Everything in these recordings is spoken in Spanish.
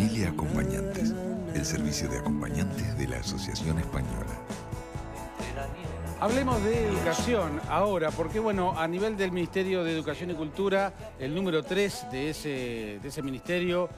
Familia Acompañantes, el servicio de acompañantes de la Asociación Española. Hablemos de educación ahora, porque bueno, a nivel del Ministerio de Educación y Cultura, el número 3 de ese, de ese ministerio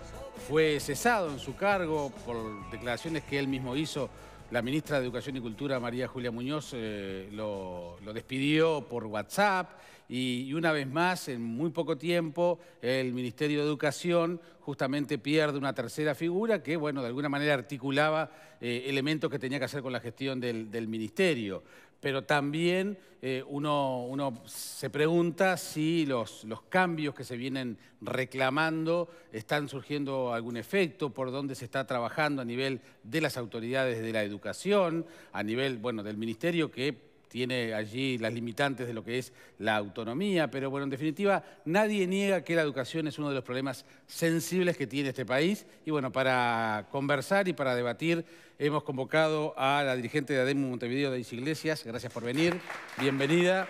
fue cesado en su cargo por declaraciones que él mismo hizo. La ministra de Educación y Cultura, María Julia Muñoz, eh, lo, lo despidió por WhatsApp y una vez más, en muy poco tiempo, el Ministerio de Educación justamente pierde una tercera figura que, bueno, de alguna manera articulaba eh, elementos que tenía que hacer con la gestión del, Ministerio. Pero también eh, uno, uno, se pregunta si los, los cambios que se vienen reclamando están surgiendo algún efecto, por dónde se está trabajando a nivel de las autoridades de la educación, a nivel, bueno, del Ministerio que tiene allí las limitantes de lo que es la autonomía, pero bueno, en definitiva, nadie niega que la educación es uno de los problemas sensibles que tiene este país. Y bueno, para conversar y para debatir, hemos convocado a la dirigente de ADEMU Montevideo, de Iglesias, gracias por venir, bienvenida,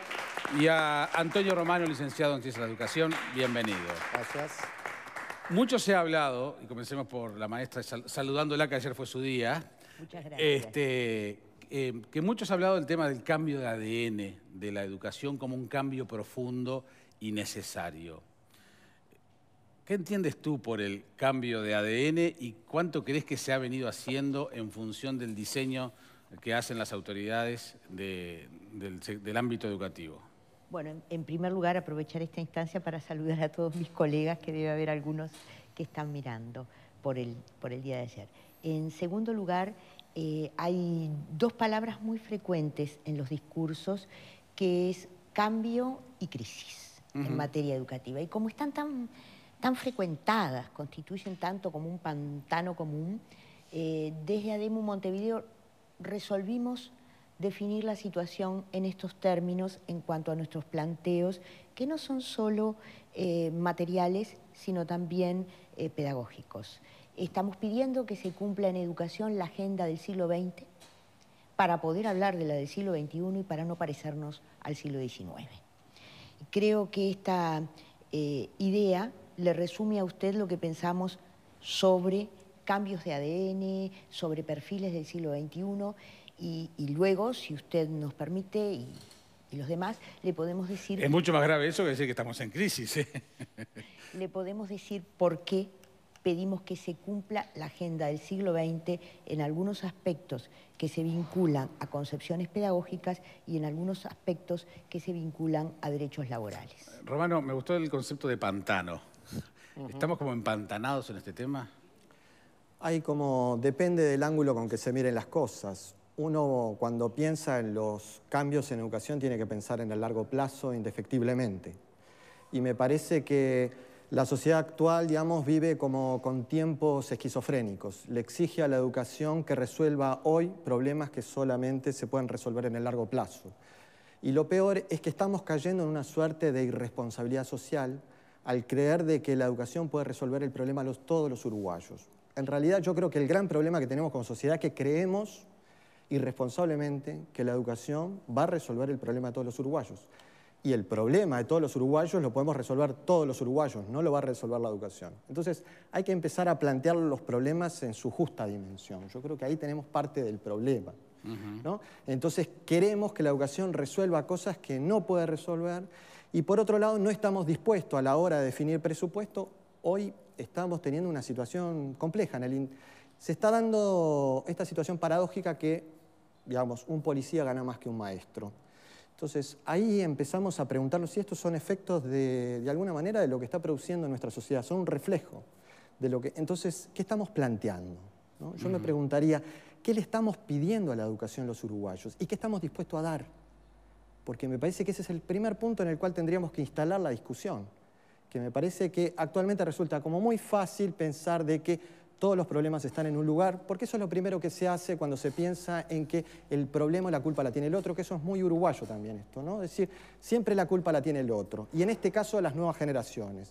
y a Antonio Romano, licenciado en Ciencias de la Educación, bienvenido. Gracias. Mucho se ha hablado, y comencemos por la maestra saludándola, que ayer fue su día. Muchas gracias. Este, eh, que muchos han hablado del tema del cambio de ADN, de la educación como un cambio profundo y necesario. ¿Qué entiendes tú por el cambio de ADN y cuánto crees que se ha venido haciendo en función del diseño que hacen las autoridades del, ámbito educativo? Bueno, en primer lugar, aprovechar esta instancia para saludar a todos mis colegas, que debe haber algunos que están mirando por el, por el día de ayer. En segundo lugar, eh, hay dos palabras muy frecuentes en los discursos, que es cambio y crisis en materia educativa. Y como están tan, frecuentadas, constituyen tanto como un pantano común, eh, desde ADEMU Montevideo resolvimos definir la situación en estos términos en cuanto a nuestros planteos, que no son solo eh, materiales, sino también eh, pedagógicos. Estamos pidiendo que se cumpla en educación la agenda del siglo XX para poder hablar de la del siglo XXI y para no parecernos al siglo XIX. Creo que esta eh, idea le resume a usted lo que pensamos sobre cambios de ADN, sobre perfiles del siglo XXI y, luego, si usted nos permite, y los demás, le podemos decir... Es mucho más grave eso que decir que estamos en crisis. ¿eh? Le podemos decir por qué pedimos que se cumpla la agenda del siglo XX en algunos aspectos que se vinculan a concepciones pedagógicas y en algunos aspectos que se vinculan a derechos laborales. Romano, me gustó el concepto de pantano. ¿Estamos como empantanados en este tema? Hay como, depende del ángulo con que se miren las cosas uno cuando piensa en los cambios en educación tiene que pensar en el largo plazo indefectiblemente. Y me parece que la sociedad actual, digamos, vive como con tiempos esquizofrénicos. Le exige a la educación que resuelva hoy problemas que solamente se pueden resolver en el largo plazo. Y lo peor es que estamos cayendo en una suerte de irresponsabilidad social al creer de que la educación puede resolver el problema a todos los uruguayos. En realidad yo creo que el gran problema que tenemos como sociedad es que creemos irresponsablemente que la educación va a resolver el problema de todos los uruguayos. Y el problema de todos los uruguayos lo podemos resolver todos los uruguayos, no lo va a resolver la educación. Entonces hay que empezar a plantear los problemas en su justa dimensión. Yo creo que ahí tenemos parte del problema. Entonces queremos que la educación resuelva cosas que no puede resolver y por otro lado no estamos dispuestos a la hora de definir presupuesto. Hoy estamos teniendo una situación compleja. En el se está dando esta situación paradójica que digamos, un policía gana más que un maestro. Entonces ahí empezamos a preguntarnos si estos son efectos de, alguna manera de lo que está produciendo nuestra sociedad, son un reflejo de lo que... Entonces, ¿qué estamos planteando? Yo me preguntaría, ¿qué le estamos pidiendo a la educación los uruguayos y qué estamos dispuestos a dar? Porque me parece que ese es el primer punto en el cual tendríamos que instalar la discusión, que me parece que actualmente resulta como muy fácil pensar de que todos los problemas están en un lugar, porque eso es lo primero que se hace cuando se piensa en que el problema la culpa la tiene el otro, que eso es muy uruguayo también esto, ¿no? Es decir, siempre la culpa la tiene el otro, y en este caso las nuevas generaciones.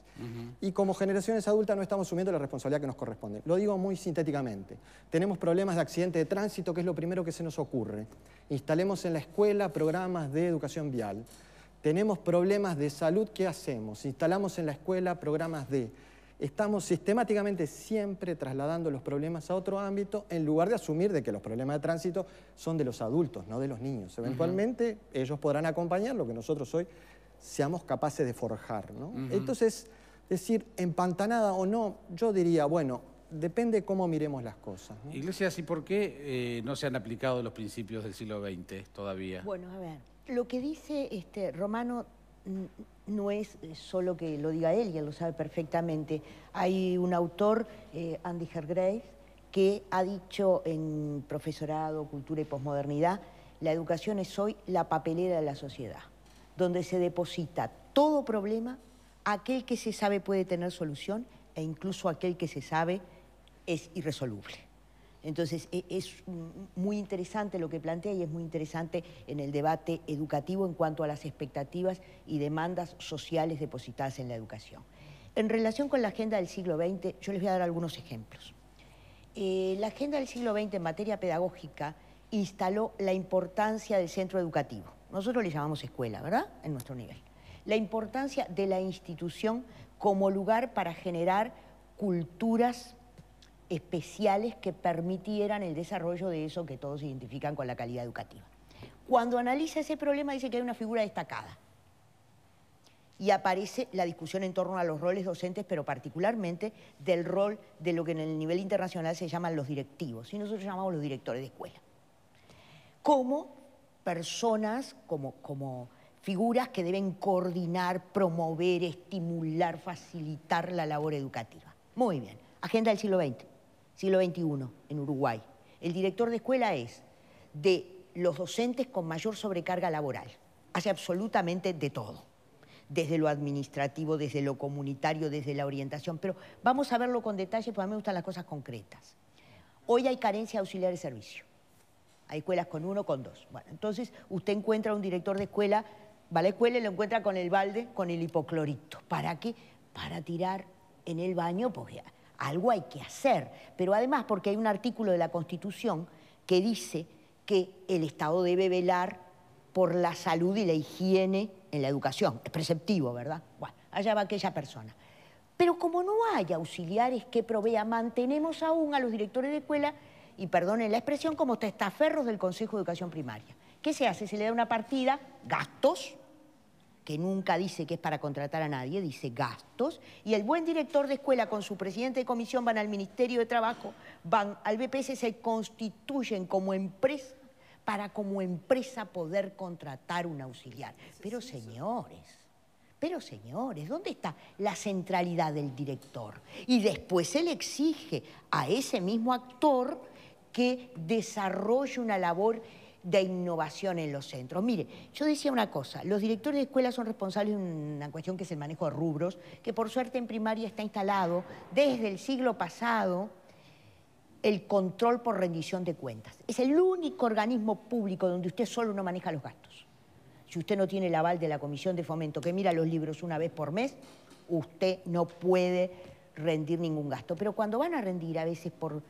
Y como generaciones adultas no estamos asumiendo la responsabilidad que nos corresponde. Lo digo muy sintéticamente. Tenemos problemas de accidente de tránsito, que es lo primero que se nos ocurre. Instalemos en la escuela programas de educación vial. Tenemos problemas de salud, ¿qué hacemos? Instalamos en la escuela programas de estamos sistemáticamente siempre trasladando los problemas a otro ámbito en lugar de asumir de que los problemas de tránsito son de los adultos, no de los niños. Eventualmente ellos podrán acompañar lo que nosotros hoy seamos capaces de forjar. ¿no? Entonces, decir empantanada o no, yo diría, bueno, depende cómo miremos las cosas. Iglesias, ¿y por qué eh, no se han aplicado los principios del siglo XX todavía? Bueno, a ver, lo que dice este, Romano no es eh, solo que lo diga él, ya lo sabe perfectamente. Hay un autor, eh, Andy Hargrave, que ha dicho en Profesorado, Cultura y Posmodernidad, la educación es hoy la papelera de la sociedad, donde se deposita todo problema, aquel que se sabe puede tener solución e incluso aquel que se sabe es irresoluble. Entonces, e, es muy interesante lo que plantea y es muy interesante en el debate educativo en cuanto a las expectativas y demandas sociales depositadas en la educación. En relación con la agenda del siglo XX, yo les voy a dar algunos ejemplos. Eh, la agenda del siglo XX en materia pedagógica instaló la importancia del centro educativo. Nosotros le llamamos escuela, ¿verdad? En nuestro nivel. La importancia de la institución como lugar para generar culturas especiales que permitieran el desarrollo de eso que todos identifican con la calidad educativa. Cuando analiza ese problema dice que hay una figura destacada y aparece la discusión en torno a los roles docentes, pero particularmente del rol de lo que en el nivel internacional se llaman los directivos, y nosotros llamamos los directores de escuela. Como personas, como, como figuras que deben coordinar, promover, estimular, facilitar la labor educativa. Muy bien, agenda del siglo XX siglo XXI, en Uruguay. El director de escuela es de los docentes con mayor sobrecarga laboral. Hace absolutamente de todo, desde lo administrativo, desde lo comunitario, desde la orientación, pero vamos a verlo con detalle porque a mí me gustan las cosas concretas. Hoy hay carencia de auxiliar de servicio. Hay escuelas con uno, con dos. Bueno, entonces usted encuentra a un director de escuela, va a la escuela y lo encuentra con el balde, con el hipoclorito. ¿Para qué? Para tirar en el baño, pues algo hay que hacer. Pero además porque hay un artículo de la Constitución que dice que el Estado debe velar por la salud y la higiene en la educación. Es preceptivo, ¿verdad? Bueno, allá va aquella persona. Pero como no hay auxiliares que provea, mantenemos aún a los directores de escuela, y perdonen la expresión, como testaferros del Consejo de Educación Primaria. ¿Qué se hace? Se le da una partida, gastos, que nunca dice que es para contratar a nadie, dice gastos, y el buen director de escuela con su presidente de comisión van al Ministerio de Trabajo, van al BPS, se constituyen como empresa para como empresa poder contratar un auxiliar. Pero señores, pero señores, ¿dónde está la centralidad del director? Y después él exige a ese mismo actor que desarrolle una labor de innovación en los centros. Mire, yo decía una cosa, los directores de escuelas son responsables de una cuestión que es el manejo de rubros, que por suerte en primaria está instalado desde el siglo pasado el control por rendición de cuentas. Es el único organismo público donde usted solo no maneja los gastos. Si usted no tiene el aval de la Comisión de Fomento que mira los libros una vez por mes, usted no puede rendir ningún gasto. Pero cuando van a rendir a veces por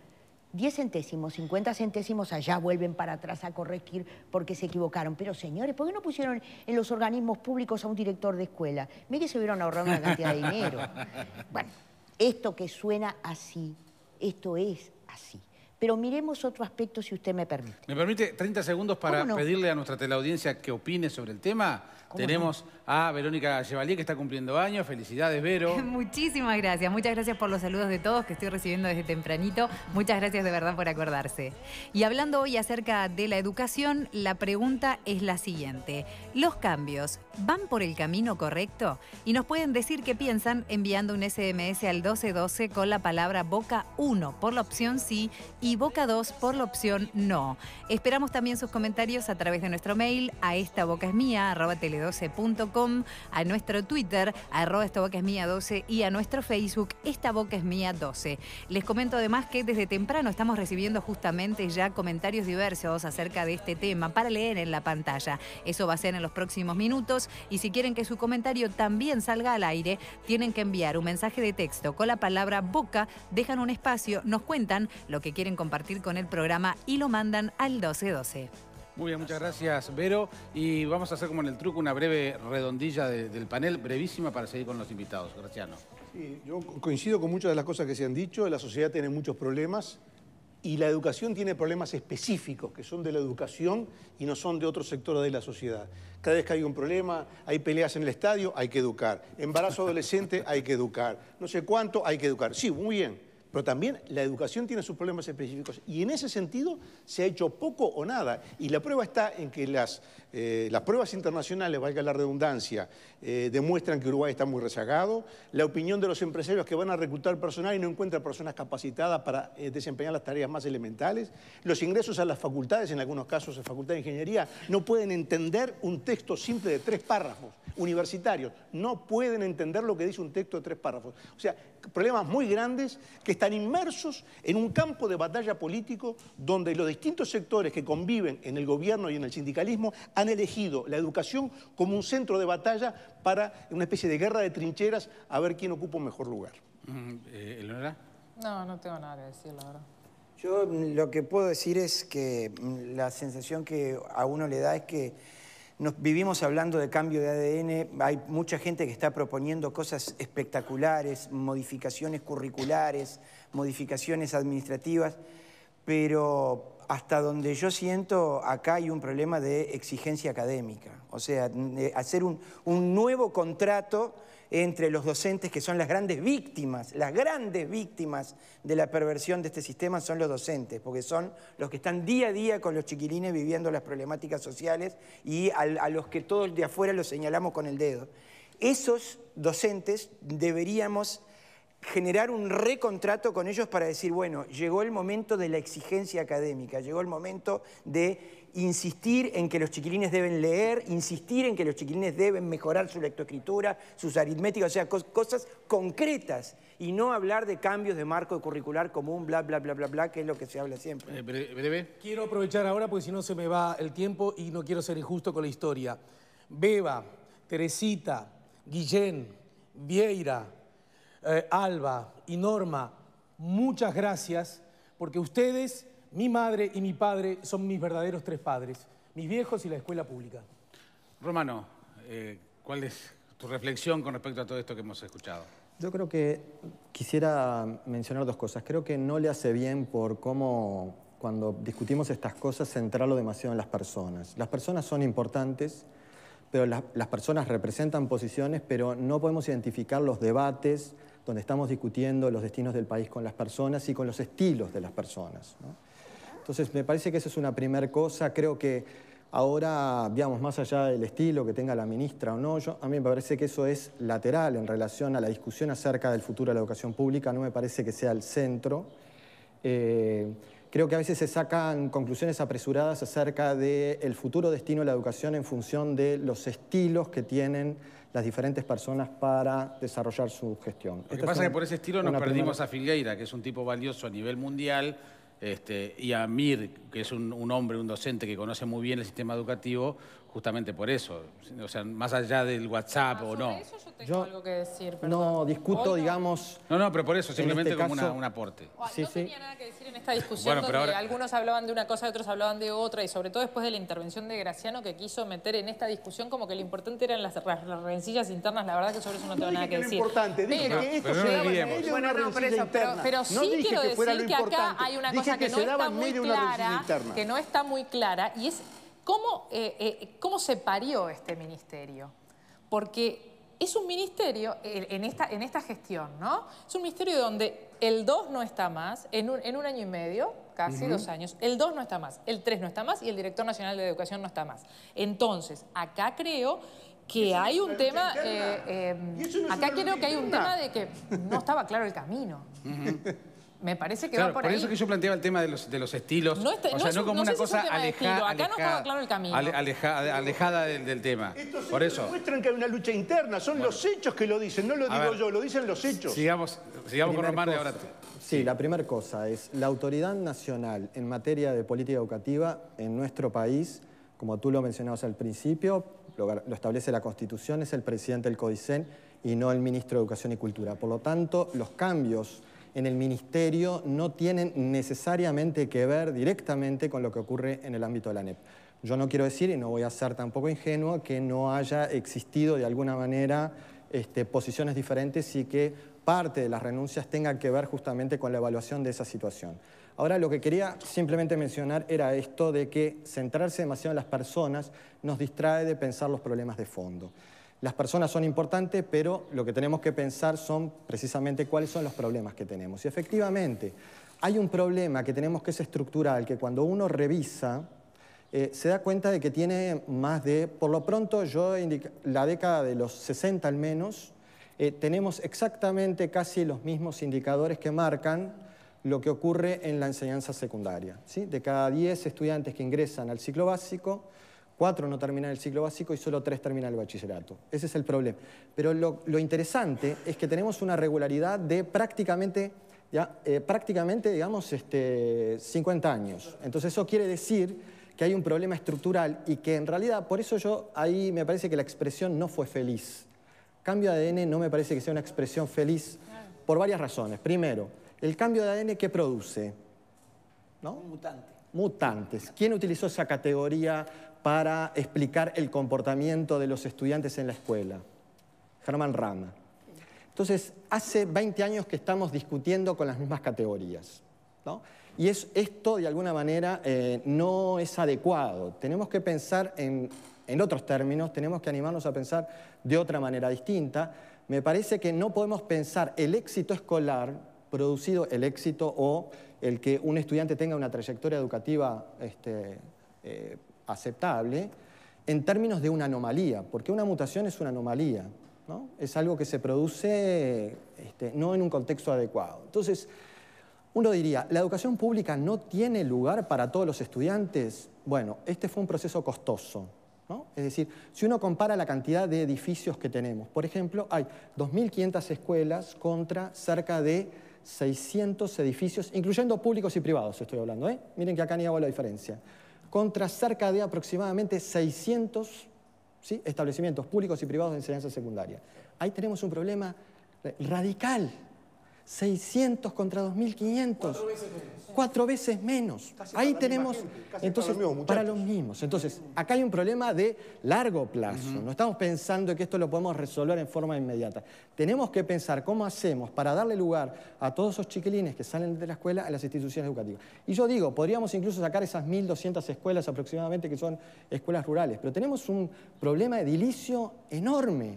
10 centésimos, 50 centésimos, allá vuelven para atrás a corregir porque se equivocaron. Pero señores, ¿por qué no pusieron en los organismos públicos a un director de escuela? Mire que se hubieron ahorrado una cantidad de dinero. Bueno, esto que suena así, esto es así. Pero miremos otro aspecto, si usted me permite. ¿Me permite 30 segundos para pedirle a nuestra teleaudiencia que opine sobre el tema? Tenemos a Verónica Chevalier que está cumpliendo años. Felicidades, Vero. Muchísimas gracias. Muchas gracias por los saludos de todos que estoy recibiendo desde tempranito. Muchas gracias de verdad por acordarse. Y hablando hoy acerca de la educación, la pregunta es la siguiente. ¿Los cambios van por el camino correcto? Y nos pueden decir qué piensan enviando un SMS al 1212 con la palabra Boca 1 por la opción sí y Boca 2 por la opción no. Esperamos también sus comentarios a través de nuestro mail a esta boca es arroba tele 12.com, a nuestro Twitter, arroba esta boca es mía 12 y a nuestro Facebook, esta boca es mía 12. Les comento además que desde temprano estamos recibiendo justamente ya comentarios diversos acerca de este tema para leer en la pantalla. Eso va a ser en los próximos minutos y si quieren que su comentario también salga al aire, tienen que enviar un mensaje de texto con la palabra boca, dejan un espacio, nos cuentan lo que quieren compartir con el programa y lo mandan al 1212. Muy bien, muchas gracias Vero. Y vamos a hacer como en el truco una breve redondilla del panel, brevísima para seguir con los invitados. Graciano. Sí, yo coincido con muchas de las cosas que se han dicho. La sociedad tiene muchos problemas y la educación tiene problemas específicos que son de la educación y no son de otro sector de la sociedad. Cada vez que hay un problema, hay peleas en el estadio, hay que educar. Embarazo adolescente, hay que educar. No sé cuánto, hay que educar. Sí, muy bien pero también la educación tiene sus problemas específicos y en ese sentido se ha hecho poco o nada. Y la prueba está en que las eh, las pruebas internacionales, valga la redundancia, eh, demuestran que Uruguay está muy rezagado. La opinión de los empresarios que van a reclutar personal y no encuentran personas capacitadas para eh, desempeñar las tareas más elementales. Los ingresos a las facultades, en algunos casos a Facultad de Ingeniería, no pueden entender un texto simple de tres párrafos universitarios. No pueden entender lo que dice un texto de tres párrafos. O sea, problemas muy grandes que están inmersos en un campo de batalla político donde los distintos sectores que conviven en el gobierno y en el sindicalismo han elegido la educación como un centro de batalla para una especie de guerra de trincheras a ver quién ocupa un mejor lugar. Mm, eh, ¿Elonora? No, no tengo nada que decir, la Yo mm, lo que puedo decir es que mm, la sensación que a uno le da es que nos vivimos hablando de cambio de ADN, hay mucha gente que está proponiendo cosas espectaculares, modificaciones curriculares, modificaciones administrativas pero hasta donde yo siento, acá hay un problema de exigencia académica. O sea, hacer un, nuevo contrato entre los docentes que son las grandes víctimas, las grandes víctimas de la perversión de este sistema son los docentes, porque son los que están día a día con los chiquilines viviendo las problemáticas sociales y a, los que todos de afuera los señalamos con el dedo. Esos docentes deberíamos generar un recontrato con ellos para decir, bueno, llegó el momento de la exigencia académica, llegó el momento de insistir en que los chiquilines deben leer, insistir en que los chiquilines deben mejorar su lectoescritura, sus aritméticas, o sea, cosas concretas y no hablar de cambios de marco curricular común, bla, bla, bla, bla, bla, que es lo que se habla siempre. Eh, quiero aprovechar ahora porque si no se me va el tiempo y no quiero ser injusto con la historia. Beba, Teresita, Guillén, Vieira, eh, Alba y Norma, muchas gracias, porque ustedes, mi madre y mi padre, son mis verdaderos tres padres, mis viejos y la escuela pública. Romano, eh, ¿cuál es tu reflexión con respecto a todo esto que hemos escuchado? Yo creo que quisiera mencionar dos cosas. Creo que no le hace bien por cómo cuando discutimos estas cosas centrarlo demasiado en las personas. Las personas son importantes, pero las personas representan posiciones, pero no podemos identificar los debates, donde estamos discutiendo los destinos del país con las personas y con los estilos de las personas. Entonces, me parece que esa es una primera cosa. Creo que ahora, digamos, más allá del estilo que tenga la ministra o no, yo, a mí me parece que eso es lateral en relación a la discusión acerca del futuro de la educación pública. No me parece que sea el centro. Eh, creo que a veces se sacan conclusiones apresuradas acerca del futuro destino de la educación en función de los estilos que tienen las diferentes personas para desarrollar su gestión. Lo que pasa es que por ese estilo nos perdimos a Filgueira, que es un tipo valioso a nivel mundial, este, y a Mir, que es un, un, hombre, un docente que conoce muy bien el sistema educativo, justamente por eso. O sea, más allá del WhatsApp ah, o no. Eso yo tengo algo que decir, No, discuto, digamos... No, no, pero por eso, simplemente este como un aporte. no tenía nada que decir en esta discusión bueno, donde ahora... algunos hablaban de una cosa, otros hablaban de otra, y sobre todo después de la intervención de Graciano que quiso meter en esta discusión como que lo importante eran las, rencillas internas, la verdad que sobre eso no tengo nada que, decir. decir. importante, dije pero, que esto se daba en medio bueno, no, pero, eso, pero, sí quiero decir que acá hay una cosa que, no está muy clara, que no está muy clara, y es ¿Cómo, eh, eh, ¿Cómo se parió este ministerio? Porque es un ministerio, eh, en esta, en esta gestión, ¿no? Es un ministerio donde el 2 no está más, en un, año y medio, casi dos años, el 2 no está más, el 3 no está más y el director nacional de educación no está más. Entonces, acá creo que hay un tema, em, acá creo que hay un tema de que no estaba claro el camino. Me parece que va por, ahí... por eso que yo planteaba el tema de los, de los estilos. No o sea, no, como una cosa alejada. Acá no está claro el camino. alejada, del, tema. Estos por eso. muestran que hay una lucha interna. Son los hechos que lo dicen. No lo digo yo, lo dicen los hechos. Sigamos, sigamos con Román de ahora. Sí, la primera cosa es la autoridad nacional en materia de política educativa en nuestro país, como tú lo mencionabas al principio, lo, lo establece la Constitución, es el presidente del CODICEN y no el ministro de Educación y Cultura. Por lo tanto, los cambios en el ministerio no tienen necesariamente que ver directamente con lo que ocurre en el ámbito de la NEP. Yo no quiero decir, y no voy a ser tampoco ingenuo, que no haya existido de alguna manera este, posiciones diferentes y que parte de las renuncias tenga que ver justamente con la evaluación de esa situación. Ahora lo que quería simplemente mencionar era esto de que centrarse demasiado en las personas nos distrae de pensar los problemas de fondo. Las personas son importantes, pero lo que tenemos que pensar son precisamente cuáles son los problemas que tenemos. Y efectivamente, hay un problema que tenemos que es estructural, que cuando uno revisa, eh, se da cuenta de que tiene más de, por lo pronto, yo la década de los 60 al menos, eh, tenemos exactamente casi los mismos indicadores que marcan lo que ocurre en la enseñanza secundaria. ¿sí? De cada 10 estudiantes que ingresan al ciclo básico, cuatro no terminan el ciclo básico y solo tres terminan el bachillerato. Ese es el problema. Pero lo, interesante es que tenemos una regularidad de prácticamente, ya, eh, prácticamente digamos, este, 50 años. Entonces eso quiere decir que hay un problema estructural y que en realidad, por eso yo ahí me parece que la expresión no fue feliz. Cambio de ADN no me parece que sea una expresión feliz por varias razones. Primero, el cambio de ADN que produce, ¿no? Mutantes. ¿Quién utilizó esa categoría para explicar el comportamiento de los estudiantes en la escuela, Herman Rama. Entonces, hace 20 años que estamos discutiendo con las mismas categorías. Y es, esto, de alguna manera, eh, no es adecuado. Tenemos que pensar en, otros términos, tenemos que animarnos a pensar de otra manera distinta. Me parece que no podemos pensar el éxito escolar producido el éxito o el que un estudiante tenga una trayectoria educativa este, eh, aceptable en términos de una anomalía, porque una mutación es una anomalía, ¿no? es algo que se produce este, no en un contexto adecuado. Entonces, uno diría, ¿la educación pública no tiene lugar para todos los estudiantes? Bueno, este fue un proceso costoso. ¿no? Es decir, si uno compara la cantidad de edificios que tenemos, por ejemplo, hay 2.500 escuelas contra cerca de 600 edificios, incluyendo públicos y privados, estoy hablando. ¿eh? Miren que acá ni hago la diferencia contra cerca de aproximadamente 600 ¿sí? establecimientos públicos y privados de enseñanza secundaria. Ahí tenemos un problema radical 600 contra 2500. Cuatro veces menos. Ahí tenemos, entonces, para, los mismos. Entonces, acá hay un problema de largo plazo. No estamos pensando que esto lo podemos resolver en forma inmediata. Tenemos que pensar cómo hacemos para darle lugar a todos esos chiquilines que salen de la escuela a las instituciones educativas. Y yo digo, podríamos incluso sacar esas 1.200 escuelas aproximadamente que son escuelas rurales, pero tenemos un problema edilicio enorme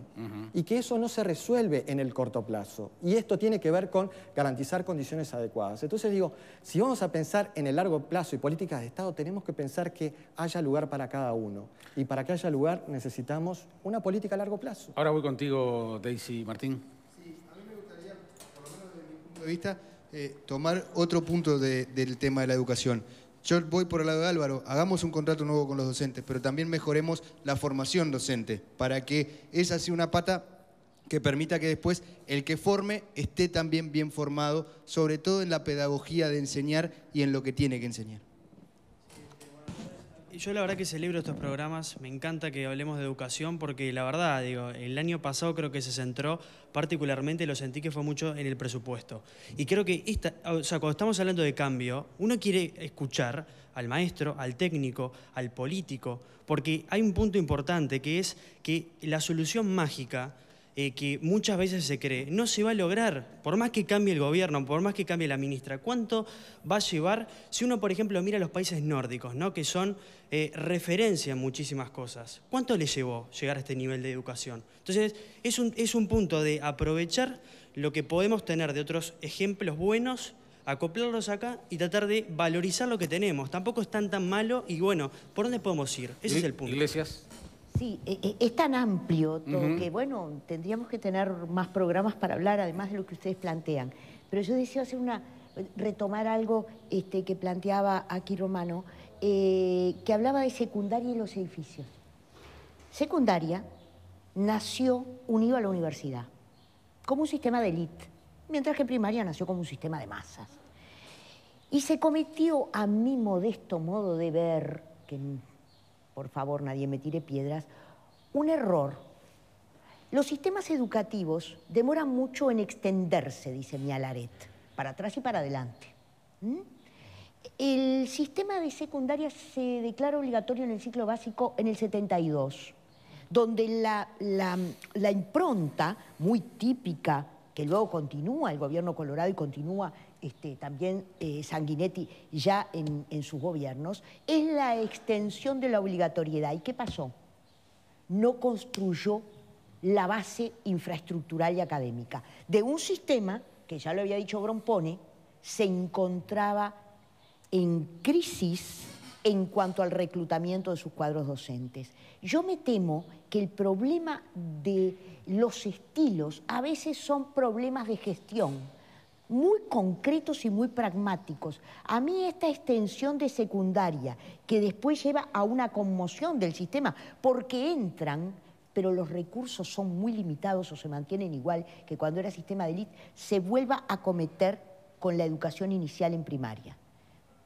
y que eso no se resuelve en el corto plazo. Y esto tiene que ver con garantizar condiciones adecuadas. Entonces digo, si vamos a pensar en el largo plazo y políticas de Estado, tenemos que pensar que haya lugar para cada uno. Y para que haya lugar necesitamos una política a largo plazo. Ahora voy contigo, Daisy Martín. Sí, a mí me gustaría, por lo menos desde mi punto de vista, eh, tomar otro punto del tema de la educación. Yo voy por el lado de Álvaro, hagamos un contrato nuevo con los docentes, pero también mejoremos la formación docente para que esa sea una pata que permita que después el que forme esté también bien formado, sobre todo en la pedagogía de enseñar y en lo que tiene que enseñar. Yo la verdad que celebro estos programas, me encanta que hablemos de educación porque la verdad, digo, el año pasado creo que se centró particularmente, lo sentí que fue mucho en el presupuesto. Y creo que esta, o sea, cuando estamos hablando de cambio, uno quiere escuchar al maestro, al técnico, al político, porque hay un punto importante que es que la solución mágica que muchas veces se cree, no se va a lograr, por más que cambie el gobierno, por más que cambie la ministra, ¿cuánto va a llevar? Si uno, por ejemplo, mira los países nórdicos, ¿no? que son eh, referencia en muchísimas cosas, ¿cuánto le llevó llegar a este nivel de educación? Entonces, es un, es un punto de aprovechar lo que podemos tener de otros ejemplos buenos, acoplarlos acá y tratar de valorizar lo que tenemos. Tampoco es tan tan malo y bueno, ¿por dónde podemos ir? Ese es el punto. Iglesias. Sí, e, e, es tan amplio todo que, bueno, tendríamos que tener más programas para hablar, además de lo que ustedes plantean. Pero yo decía, hacer una, retomar algo este, que planteaba aquí Romano, eh, que hablaba de secundaria y los edificios. Secundaria nació unido a la universidad, como un sistema de élite, mientras que primaria nació como un sistema de masas. Y se cometió, a mi modesto modo de ver, que por favor, nadie me tire piedras, un error. Los sistemas educativos demoran mucho en extenderse, dice Mialaret, para atrás y para adelante. ¿Mm? El sistema de secundaria se declara obligatorio en el ciclo básico en el 72, donde la, la impronta muy típica, que luego continúa el gobierno colorado y continúa este, también eh, Sanguinetti ya en, en, sus gobiernos, es la extensión de la obligatoriedad. ¿Y qué pasó? No construyó la base infraestructural y académica de un sistema que ya lo había dicho Brompone, se encontraba en crisis en cuanto al reclutamiento de sus cuadros docentes. Yo me temo que el problema de los estilos a veces son problemas de gestión muy concretos y muy pragmáticos. A mí esta extensión de secundaria, que después lleva a una conmoción del sistema, porque entran pero los recursos son muy limitados o se mantienen igual que cuando era sistema de élite, se vuelva a cometer con la educación inicial en primaria.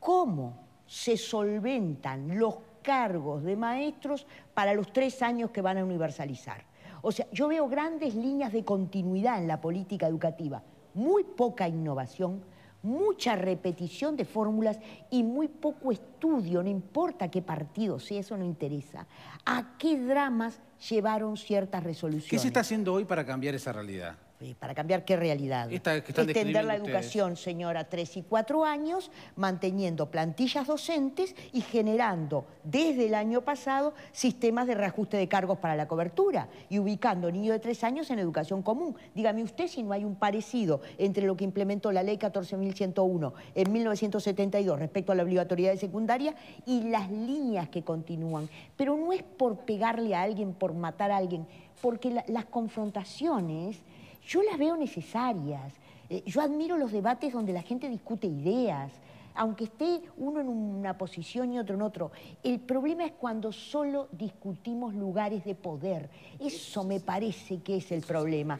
¿Cómo se solventan los cargos de maestros para los tres años que van a universalizar? O sea, yo veo grandes líneas de continuidad en la política educativa, muy poca innovación, mucha repetición de fórmulas y muy poco estudio, no importa qué partido, si eso no interesa, a qué dramas llevaron ciertas resoluciones. ¿Qué se está haciendo hoy para cambiar esa realidad? Eh, para cambiar qué realidad. Entender la educación, señora, tres y cuatro años, manteniendo plantillas docentes y generando desde el año pasado sistemas de reajuste de cargos para la cobertura y ubicando niños de tres años en educación común. Dígame usted si no hay un parecido entre lo que implementó la ley 14.101 en 1972 respecto a la obligatoriedad de secundaria y las líneas que continúan. Pero no es por pegarle a alguien, por matar a alguien, porque las confrontaciones yo las veo necesarias. Eh, yo admiro los debates donde la gente discute ideas, aunque esté uno en una posición y otro en otro. El problema es cuando solo discutimos lugares de poder. Eso me parece que es el problema.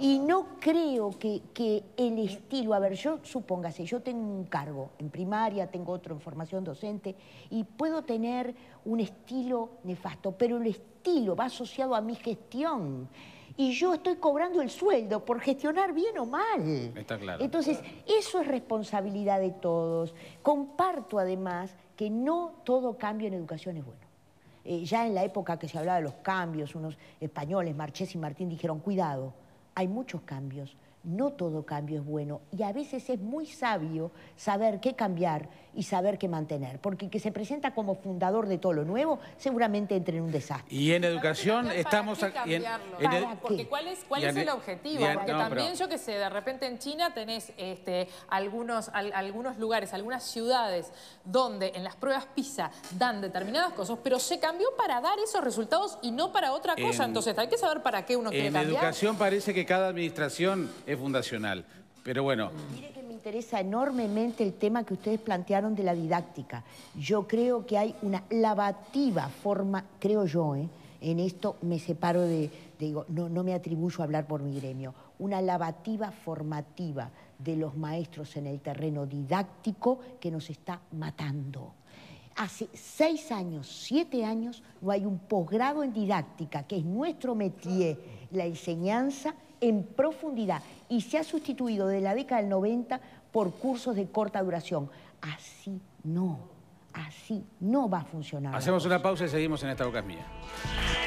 Y no creo que, que el estilo, a ver, yo supóngase, yo tengo un cargo en primaria, tengo otro en formación docente, y puedo tener un estilo nefasto, pero el estilo va asociado a mi gestión y yo estoy cobrando el sueldo por gestionar bien o mal. Está claro. Entonces, eso es responsabilidad de todos. Comparto además que no todo cambio en educación es bueno. Eh, ya en la época que se hablaba de los cambios, unos españoles, Marchés y Martín, dijeron, cuidado, hay muchos cambios no todo cambio es bueno y a veces es muy sabio saber qué cambiar y saber qué mantener, porque que se presenta como fundador de todo lo nuevo seguramente entra en un desastre. Y en educación estamos ¿Para en, porque cuál es el e- objetivo, porque también yo que sé, de repente en China tenés este algunos algunos lugares, algunas ciudades donde en las pruebas PISA dan determinadas cosas, pero se cambió para dar esos resultados y no para otra cosa, entonces hay que saber para qué uno quiere cambiar. En educación parece que cada administración es fundacional. Pero bueno... Mire que me interesa enormemente el tema que ustedes plantearon de la didáctica. Yo creo que hay una lavativa forma, creo yo, ¿eh? en esto me separo de, digo, no, no me atribuyo a hablar por mi gremio, una lavativa formativa de los maestros en el terreno didáctico que nos está matando. Hace seis años, siete años, no hay un posgrado en didáctica, que es nuestro métier, la enseñanza en profundidad y se ha sustituido de la década del 90 por cursos de corta duración. Así no, así no va a funcionar. Hacemos una pausa y seguimos en esta boca es mía.